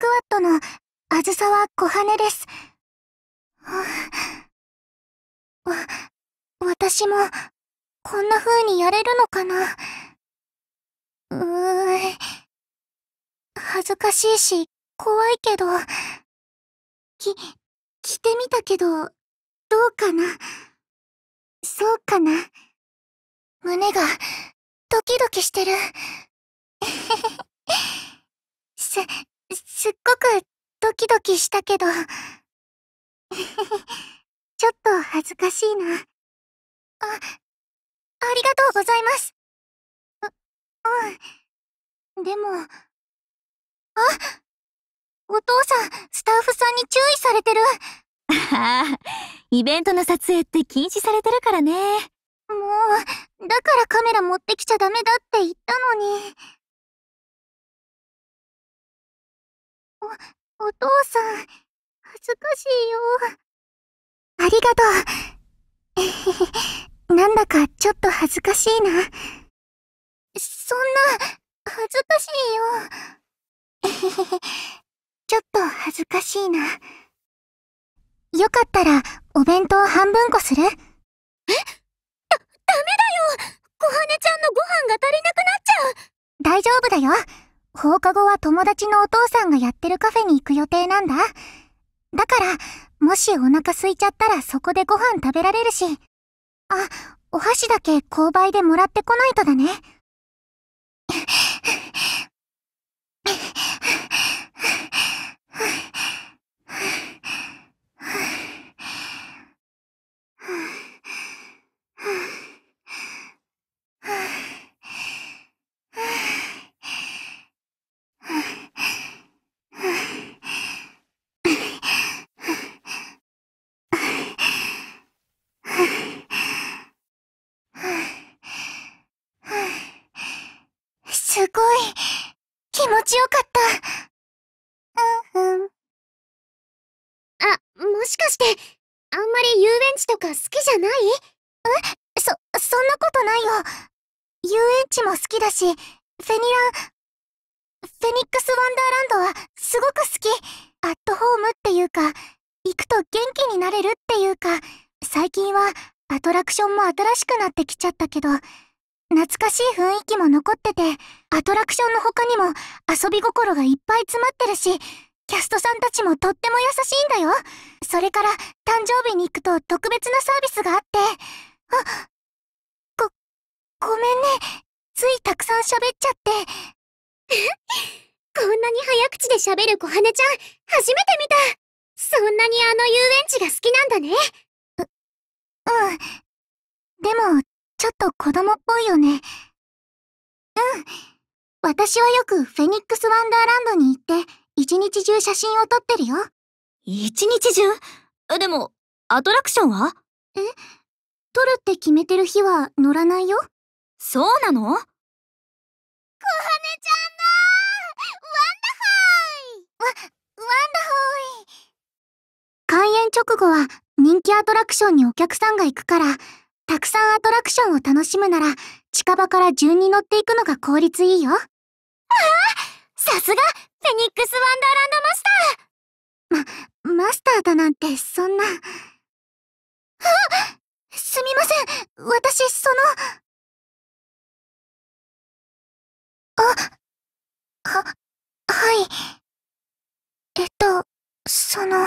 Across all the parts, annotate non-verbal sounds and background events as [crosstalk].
クワットのあずさは小羽です。わ、私も、こんな風にやれるのかな。うーん。恥ずかしいし、怖いけど。き、着てみたけど、どうかな。そうかな。胸が、ドキドキしてる。[laughs] す、すっごくドキドキしたけど [laughs] ちょっと恥ずかしいな。あ、ありがとうございます。う、うん。でも、あお父さん、スタッフさんに注意されてる。ああ、イベントの撮影って禁止されてるからね。もう、だからカメラ持ってきちゃダメだって言ったのに。お、お父さん、恥ずかしいよ。ありがとう。[laughs] なんだかちょっと恥ずかしいな。そんな、恥ずかしいよ。[laughs] ちょっと恥ずかしいな。よかったら、お弁当半分こするえだ、ダメだよ小羽ちゃんのご飯が足りなくなっちゃう大丈夫だよ放課後は友達のお父さんがやってるカフェに行く予定なんだ。だから、もしお腹空いちゃったらそこでご飯食べられるし。あ、お箸だけ購買でもらってこないとだね。[laughs] ごい、気持ちよかった。うんうん。あ、もしかして、あんまり遊園地とか好きじゃないえそ、そんなことないよ。遊園地も好きだし、フェニラン、フェニックスワンダーランドはすごく好き。アットホームっていうか、行くと元気になれるっていうか、最近はアトラクションも新しくなってきちゃったけど、懐かしい雰囲気も残ってて、アトラクションの他にも遊び心がいっぱい詰まってるし、キャストさんたちもとっても優しいんだよ。それから誕生日に行くと特別なサービスがあって、あ、ご、ごめんね。ついたくさん喋っちゃって。[laughs] こんなに早口で喋る小羽ちゃん、初めて見た。そんなにあの遊園地が好きなんだね。う、うん。でも、ちょっと子供っぽいよね。うん。私はよくフェニックスワンダーランドに行って、一日中写真を撮ってるよ。一日中でも、アトラクションはえ撮るって決めてる日は乗らないよ。そうなのコハネちゃんだーワンダホーイわ、ワンダホーイ開演直後は人気アトラクションにお客さんが行くから、たくさんアトラクションを楽しむなら、近場から順に乗っていくのが効率いいよ。ああさすが、フェニックスワンダーランドマスターま、マスターだなんて、そんな。あすみません、私、その。あ、は、はい。えっと、その。い、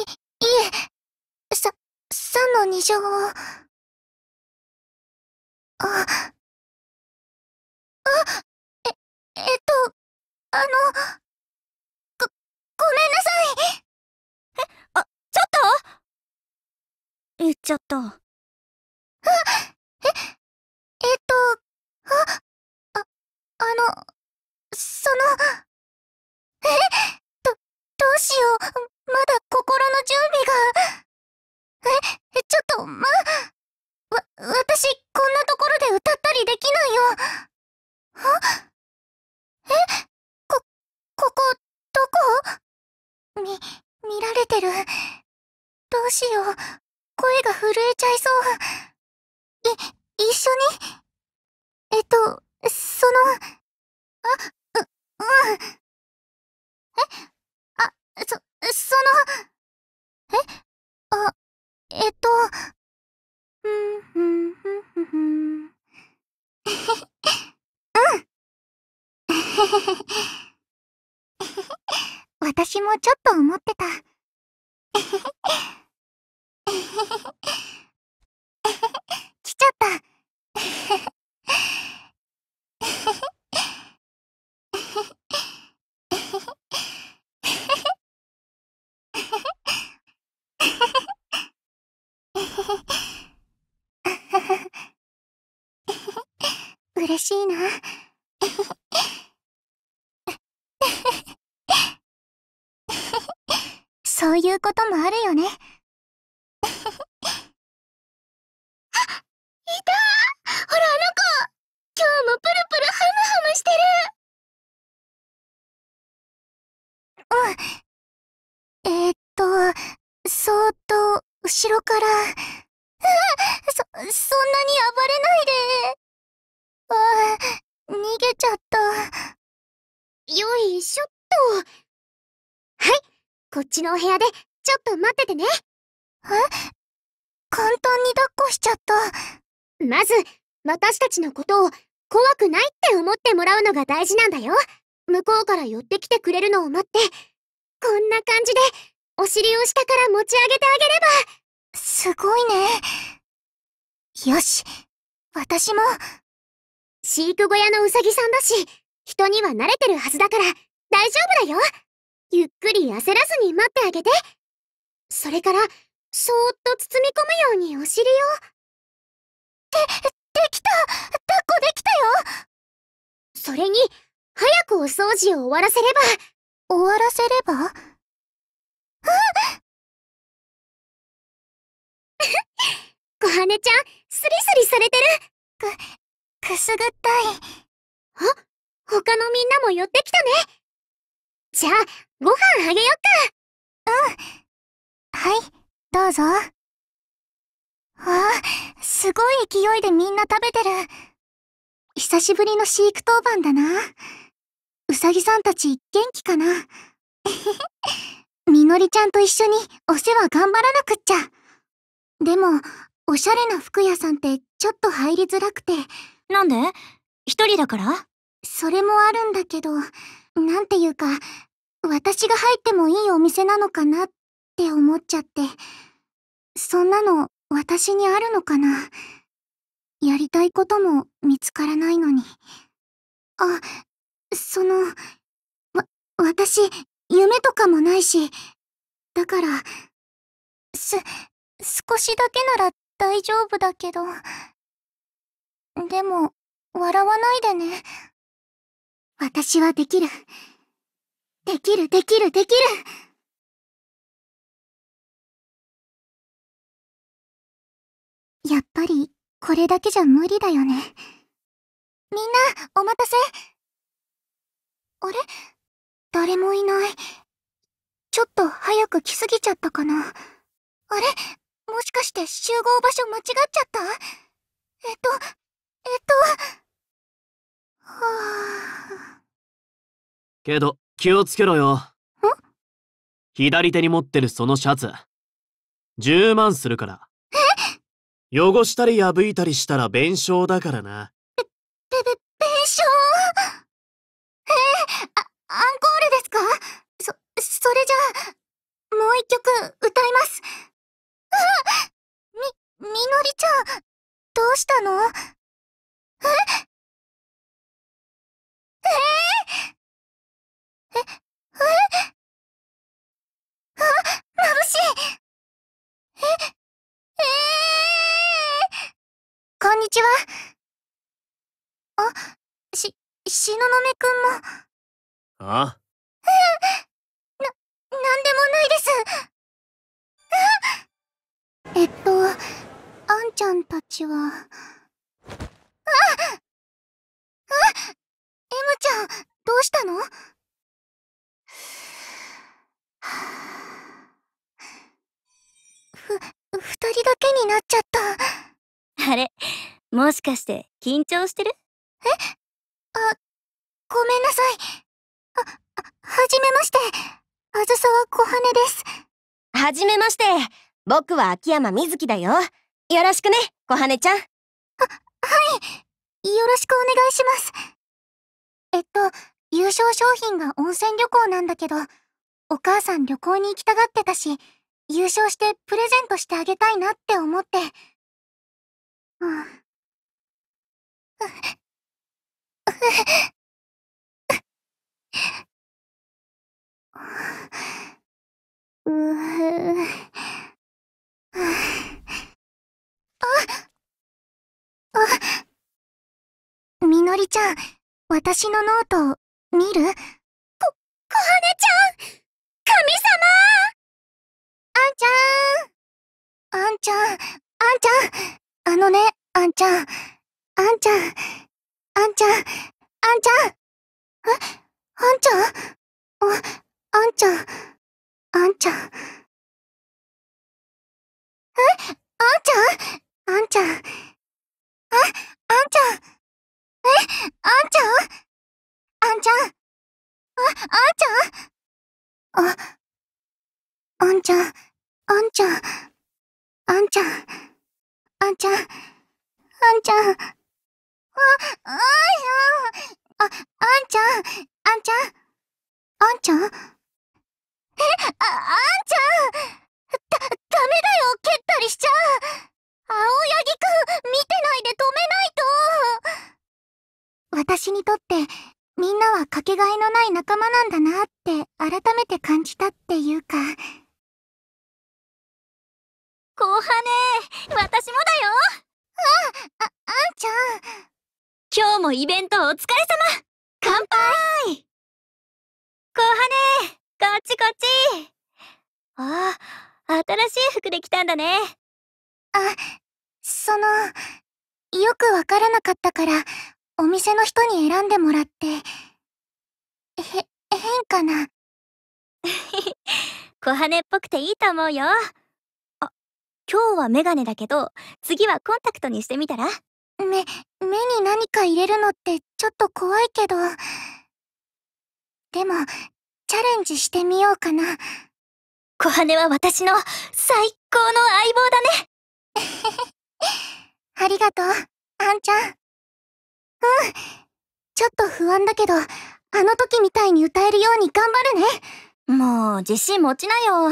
いえ。3の2乗を。あ、あ、え、えっと、あの、ご、ごめんなさい。え、あ、ちょっと言っちゃった。あ、え、えっと、あ、あ、あの、その、え、ど、どうしよう、まだ心の準備が。え、ちょっと、ま、わ、私、こんなところで歌ったりできないよ。はえ、こ、ここ、どこみ、見られてる。どうしよう。声が震えちゃいそう。い、一緒にえっと、私もちょっと思ってた。来ちゃった。嬉しいな。そういうこともあるよね。あ、いたほら、あの子今日もプルプルハムハムしてるうん。えー、っと、そっと、後ろから。うそ、そんなに暴れないで。ああ、逃げちゃった。よいしょっと。はい。こっちのお部屋でちょっと待っててねえ簡単に抱っこしちゃったまず私たちのことを怖くないって思ってもらうのが大事なんだよ向こうから寄ってきてくれるのを待ってこんな感じでお尻を下から持ち上げてあげればすごいねよし私も飼育小屋のうさぎさんだし人には慣れてるはずだから大丈夫だよゆっくり焦らずに待ってあげて。それから、そーっと包み込むようにお尻を。で、できた抱っこできたよそれに、早くお掃除を終わらせれば。終わらせればうん小羽 [laughs] ちゃん、スリスリされてるく、くすぐったい。あ他のみんなも寄ってきたねじゃあ、ご飯あげよっかうん。はい、どうぞ。わあ、すごい勢いでみんな食べてる。久しぶりの飼育当番だな。うさぎさんたち元気かな [laughs] みのりちゃんと一緒にお世話頑張らなくっちゃ。でも、おしゃれな服屋さんってちょっと入りづらくて。なんで一人だからそれもあるんだけど、なんていうか、私が入ってもいいお店なのかなって思っちゃって。そんなの私にあるのかなやりたいことも見つからないのに。あ、その、わ、私、夢とかもないし、だから、す、少しだけなら大丈夫だけど。でも、笑わないでね。私はできる。できるできるできるやっぱりこれだけじゃ無理だよねみんなお待たせあれ誰もいないちょっと早く来すぎちゃったかなあれもしかして集合場所間違っちゃったえっとえっとはあけど気をつけろよ。左手に持ってるそのシャツ、10万するから。汚したり破いたりしたら弁償だからな。べ、べ、弁償えー、あ、アンコールですかそ、それじゃあ、もう一曲歌います。み、みのりちゃん、どうしたのええーにちは。あ、し、しののめくんも。あ [laughs] な、なんでもないです。[laughs] えっと、あんちゃんたちは。ああ !M ちゃん、どうしたの [sighs] ふ、二人だけになっちゃった。[laughs] あれ、もしかして緊張してるえあ、ごめんなさい。あ、はじめまして。あずさは小羽です。はじめまして。僕は秋山みずきだよ。よろしくね、小羽ちゃん。あ、はい。よろしくお願いします。えっと、優勝商品が温泉旅行なんだけど、お母さん旅行に行きたがってたし、優勝してプレゼントしてあげたいなって思って。みのりちゃん、私のノート見るこ、こはねちゃん神様あんちゃーんあんちゃん、あんちゃんあのね、あんちゃん。あんちゃん。あんちゃん。あんちゃん。えあんちゃんあ、あんちゃん。あんちゃん。えあんちゃんあんちゃん。えあんちゃん。えあんちゃんあんちゃん。あ、あんちゃんあ、あんちゃん。あんちゃん。あんちゃん。あんちゃんんちゃん。あんちゃん。あ、あんちゃん。あ、あんちゃん。あんちゃん。あんちゃんえ、あ、あんちゃんだ、ダメだよ、蹴ったりしちゃう青柳くん、見てないで止めないと私にとって、みんなはかけがえのない仲間なんだなって改めて感じたっていうか。半ね私もだようん、あ、あんちゃん。今日もイベントお疲れ様乾杯小羽、こっちこっちああ、新しい服で来たんだね。あ、その、よくわからなかったから、お店の人に選んでもらって。へ、変かな。[laughs] 小羽っぽくていいと思うよ。今日はメガネだけど、次はコンタクトにしてみたら目、目に何か入れるのってちょっと怖いけど。でも、チャレンジしてみようかな。小羽は私の最高の相棒だね [laughs] ありがとう、あんちゃん。うん。ちょっと不安だけど、あの時みたいに歌えるように頑張るね。もう自信持ちなよ。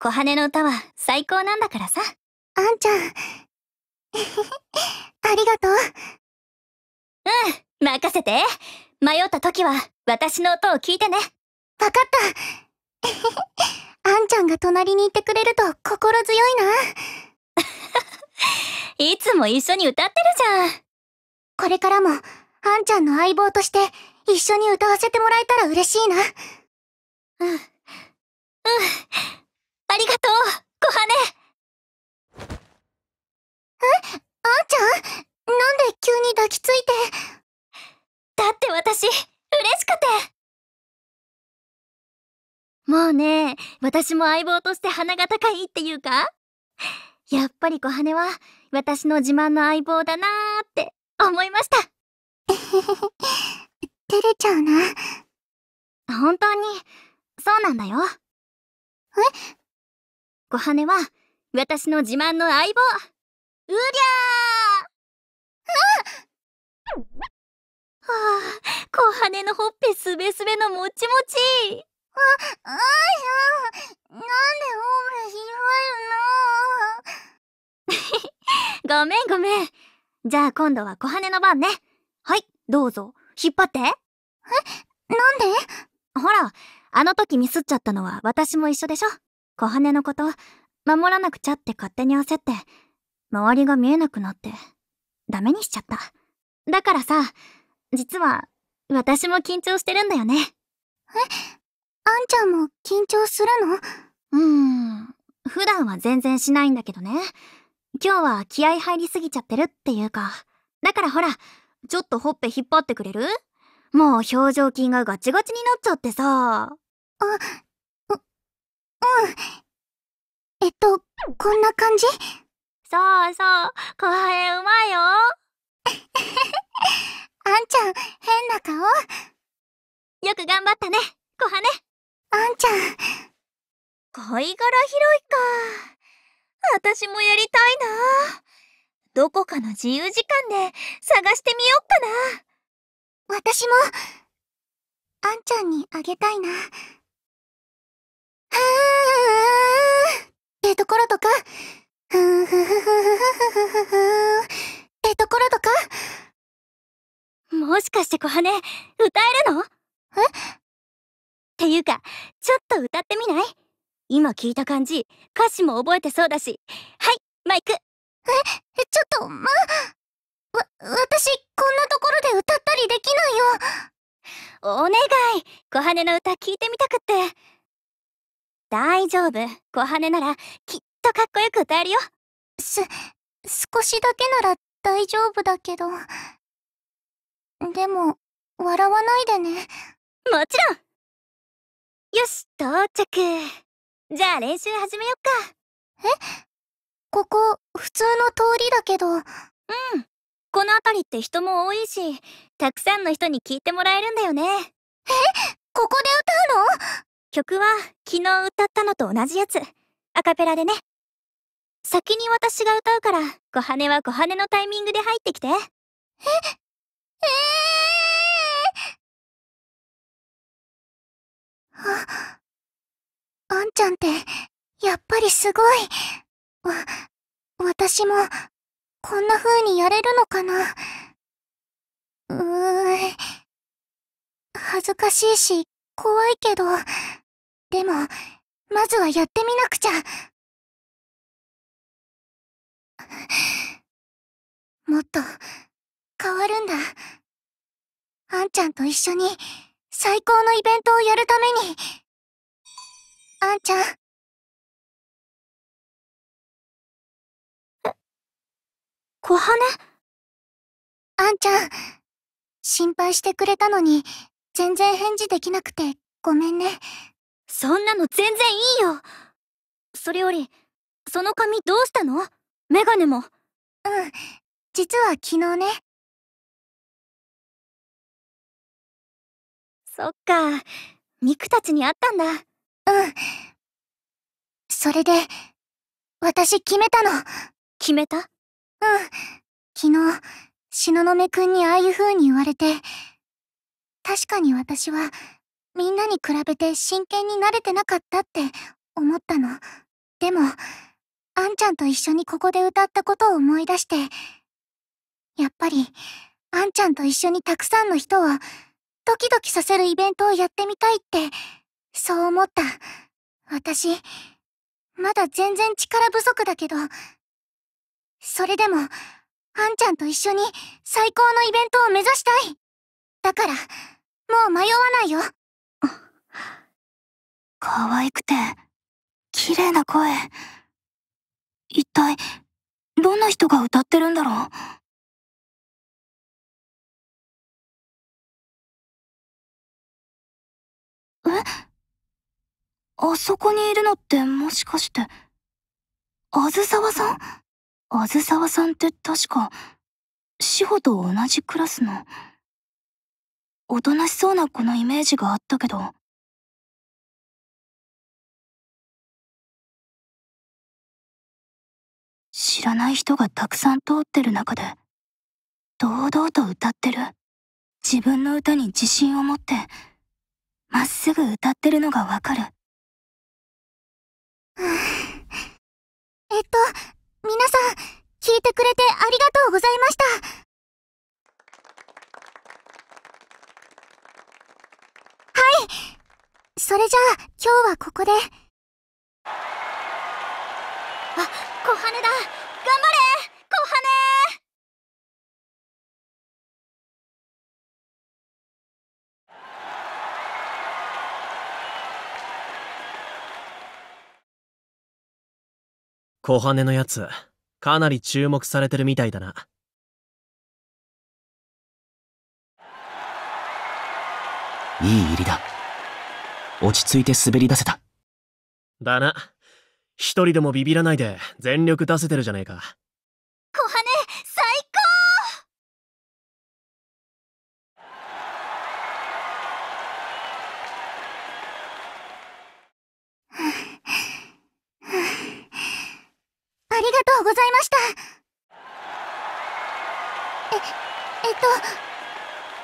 小羽の歌は最高なんだからさ。あんちゃん。[laughs] ありがとう。うん、任せて。迷った時は私の音を聞いてね。わかった。[laughs] あんちゃんが隣にいてくれると心強いな。[laughs] いつも一緒に歌ってるじゃん。これからも、あんちゃんの相棒として一緒に歌わせてもらえたら嬉しいな。うん。うん。ありがとう、小羽。えあんちゃんなんで急に抱きついて。だって私、嬉しくて。もうね、私も相棒として鼻が高いっていうかやっぱり小羽は私の自慢の相棒だなーって思いました。照れちゃうな。本当に、そうなんだよ。え小羽は、私の自慢の相棒、うりゃー、うん、はあ、小羽のほっぺすべすべのもちもちあ、あーなんでほっぺ広いのごめんごめん。じゃあ今度は小羽の番ね。はい、どうぞ。引っ張って。え、なんでほら、あの時ミスっちゃったのは私も一緒でしょ小羽のこと、守らなくちゃって勝手に焦って、周りが見えなくなって、ダメにしちゃった。だからさ、実は、私も緊張してるんだよね。えあんちゃんも緊張するのうーん、普段は全然しないんだけどね。今日は気合入りすぎちゃってるっていうか。だからほら、ちょっとほっぺ引っ張ってくれるもう表情筋がガチガチになっちゃってさ。あ、うん。えっと、こんな感じそうそう、小ハうまいよ。[laughs] あんちゃん、変な顔。よく頑張ったね、小羽ね。あんちゃん。貝殻拾いか。私もやりたいな。どこかの自由時間で探してみよっかな。私も、あんちゃんにあげたいな。ってところとか、ふんふふふふふふんってところとか。もしかして小羽、歌えるのえっていうか、ちょっと歌ってみない今聞いた感じ、歌詞も覚えてそうだし。はい、マイク。え、ちょっと、ま、わ、私、こんなところで歌ったりできないよ。お願い、小羽の歌聞いてみたくって。大丈夫。小羽なら、きっとかっこよく歌えるよ。す、少しだけなら大丈夫だけど。でも、笑わないでね。もちろんよし、到着。じゃあ練習始めよっか。えここ、普通の通りだけど。うん。この辺りって人も多いし、たくさんの人に聞いてもらえるんだよね。えここで歌うの曲は昨日歌ったのと同じやつ。アカペラでね。先に私が歌うから、小羽は小羽のタイミングで入ってきて。え、えー、あ、あんちゃんって、やっぱりすごい。わ、私も、こんな風にやれるのかな。うーん、恥ずかしいし、怖いけど、でも、まずはやってみなくちゃ。もっと、変わるんだ。あんちゃんと一緒に、最高のイベントをやるために。あんちゃん。え、小羽あんちゃん、心配してくれたのに、全然返事できなくてごめんね。そんなの全然いいよそれより、その髪どうしたのメガネも。うん、実は昨日ね。そっか、ミクたちに会ったんだ。うん。それで、私決めたの。決めたうん。昨日、東雲くんにああいう風に言われて、確かに私は、みんなに比べて真剣になれてなかったって思ったの。でも、あんちゃんと一緒にここで歌ったことを思い出して、やっぱり、あんちゃんと一緒にたくさんの人を、ドキドキさせるイベントをやってみたいって、そう思った。私、まだ全然力不足だけど、それでも、あんちゃんと一緒に最高のイベントを目指したい。だから、もう迷わないよ。可愛くて、綺麗な声。一体、どんな人が歌ってるんだろうえあそこにいるのってもしかして、あずさわさんあずさわさんって確か、志保と同じクラスの。おとなしそうな子のイメージがあったけど。知らない人がたくさん通ってる中で、堂々と歌ってる。自分の歌に自信を持って、まっすぐ歌ってるのがわかる。[sighs] えっと、皆さん、聞いてくれてありがとうございました。それじゃあ今日はここであ小羽だ頑張れ小羽小羽のやつかなり注目されてるみたいだな。いい入りだ。落ち着いて滑り出せただな一人でもビビらないで全力出せてるじゃねえか小羽最高 [laughs] ありがとうございましたええっ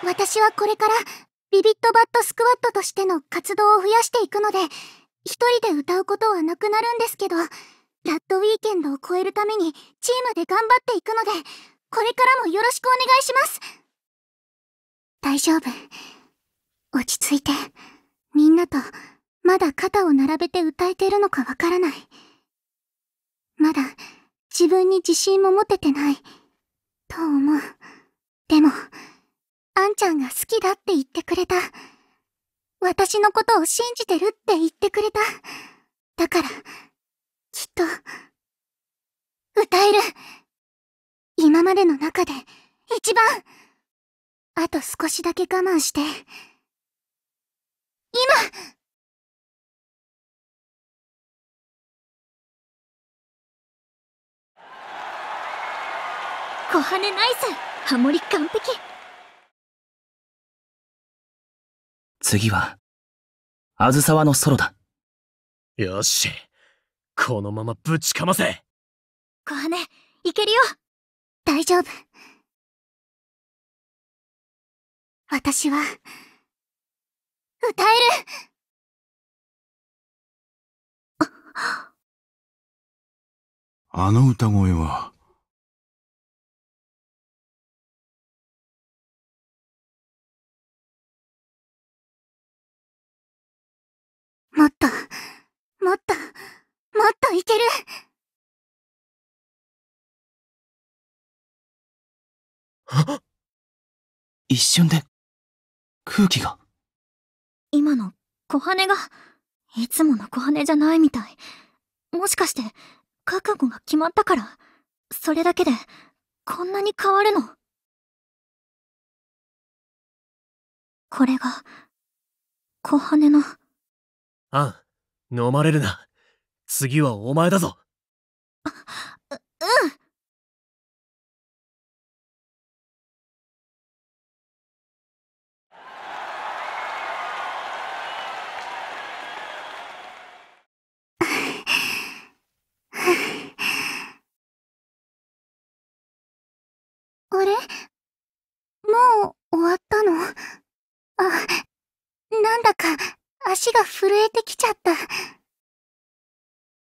と私はこれからビビットバットスクワットとしての活動を増やしていくので、一人で歌うことはなくなるんですけど、ラッドウィーケンドを超えるためにチームで頑張っていくので、これからもよろしくお願いします大丈夫。落ち着いて、みんなと、まだ肩を並べて歌えてるのかわからない。まだ、自分に自信も持ててない、と思う。ゃんが好きだって言ってくれた。私のことを信じてるって言ってくれた。だから、きっと、歌える。今までの中で、一番。あと少しだけ我慢して、今小羽ナイスハモリ完璧次は、あずさわのソロだ。よし、このままぶちかませ小ネ、いけるよ大丈夫。私は、歌えるあの歌声は、もっと、もっと、もっといける一瞬で、空気が。今の、小羽が、いつもの小羽じゃないみたい。もしかして、覚悟が決まったから、それだけで、こんなに変わるのこれが、小羽の。アン、飲まれるな。次はお前だぞ。う、うん。あれもう終わったのあ、なんだか足が震えてきちゃった。